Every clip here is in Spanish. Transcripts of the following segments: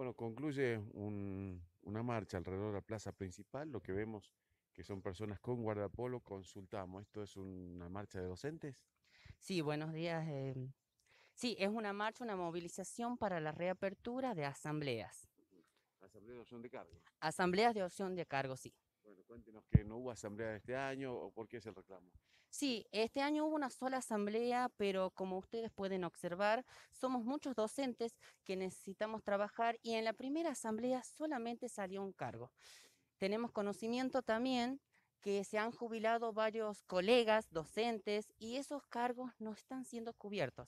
Bueno, concluye una marcha alrededor de la plaza principal. Lo que vemos que son personas con guardapolo, consultamos. ¿Esto es una marcha de docentes? Sí, buenos días. Em, sí, es una marcha, una movilización para la reapertura de asambleas. Asambleas de opción de cargo. Asambleas de opción de cargo, sí. Bueno, cuéntenos que no hubo asamblea este año o por qué es el reclamo. Sí, este año hubo una sola asamblea, pero como ustedes pueden observar, somos muchos docentes que necesitamos trabajar y en la primera asamblea solamente salió un cargo. Tenemos conocimiento también que se han jubilado varios colegas, docentes, y esos cargos no están siendo cubiertos.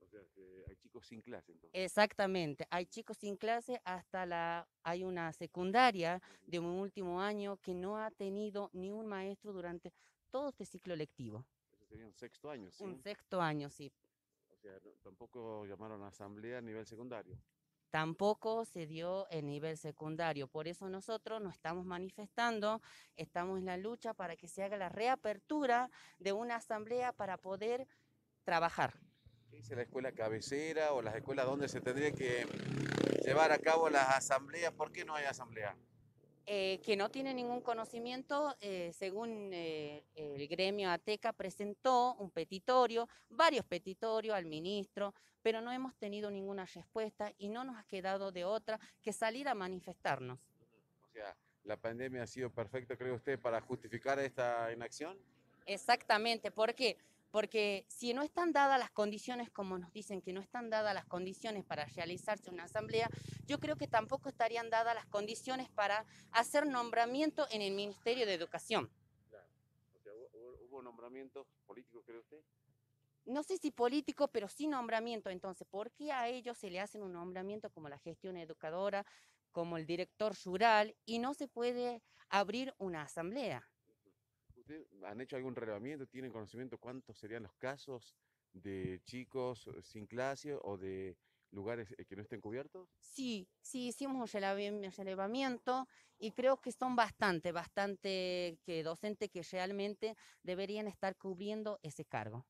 O sea, hay chicos sin clase entonces. Exactamente, hay chicos sin clase hasta la hay una secundaria de un último año que no ha tenido ni un maestro durante todo este ciclo lectivo. un sexto año, ¿sí? Un sexto año, sí. O sea, tampoco llamaron asamblea a nivel secundario. Tampoco se dio el nivel secundario. Por eso nosotros nos estamos manifestando, estamos en la lucha para que se haga la reapertura de una asamblea para poder trabajar. ¿Qué dice la escuela cabecera o las escuelas donde se tendría que llevar a cabo las asambleas? ¿Por qué no hay asamblea? Eh, que no tiene ningún conocimiento, eh, según eh, el gremio ATECA, presentó un petitorio, varios petitorios al ministro, pero no hemos tenido ninguna respuesta y no nos ha quedado de otra que salir a manifestarnos. O sea, la pandemia ha sido perfecta, cree usted, para justificar esta inacción? Exactamente, porque... Porque si no están dadas las condiciones, como nos dicen que no están dadas las condiciones para realizarse una asamblea, yo creo que tampoco estarían dadas las condiciones para hacer nombramiento en el Ministerio de Educación. ¿hubo, nombramientos políticos, cree usted? no sé si político, pero sí nombramiento. Entonces, ¿por qué a ellos se le hacen un nombramiento como la gestión educadora, como el director rural, y no se puede abrir una asamblea? ¿Han hecho algún relevamiento? ¿Tienen conocimiento cuántos serían los casos de chicos eh, sin clase o de lugares eh, que no estén cubiertos? Sí, sí, hicimos un relevamiento y creo que son bastante, bastante que docentes que realmente deberían estar cubriendo ese cargo.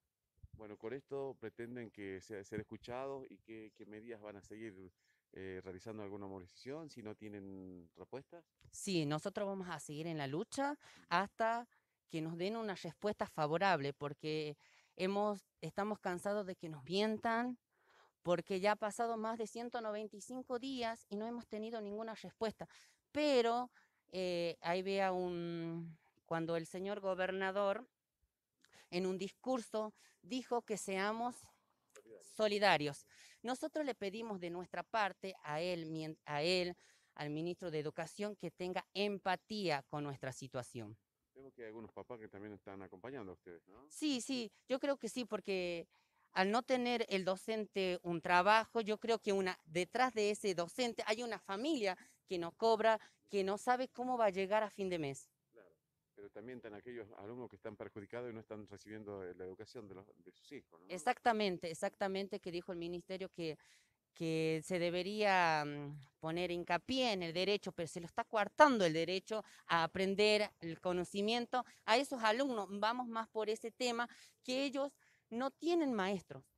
Bueno, con esto pretenden que sea, ser escuchados y qué, medidas van a seguir eh, realizando alguna movilización si no tienen respuestas. Sí, nosotros vamos a seguir en la lucha hasta que nos den una respuesta favorable, porque estamos cansados de que nos mientan, porque ya ha pasado más de 195 días y no hemos tenido ninguna respuesta. Pero eh, ahí vea un, cuando el señor gobernador en un discurso dijo que seamos solidarios. Nosotros le pedimos de nuestra parte a él, al ministro de Educación, que tenga empatía con nuestra situación tengo que hay algunos papás que también están acompañando a ustedes, ¿no? Sí, sí, yo creo que sí, porque al no tener el docente un trabajo, yo creo que una, detrás de ese docente hay una familia que no cobra, que no sabe cómo va a llegar a fin de mes. Claro, pero también están aquellos alumnos que están perjudicados y no están recibiendo eh, la educación de, los, de sus hijos, ¿no? Exactamente, exactamente que dijo el ministerio que que se debería mm, poner hincapié en el derecho, pero se lo está coartando el derecho a aprender el conocimiento a esos alumnos. Vamos más por ese tema que ellos no tienen maestros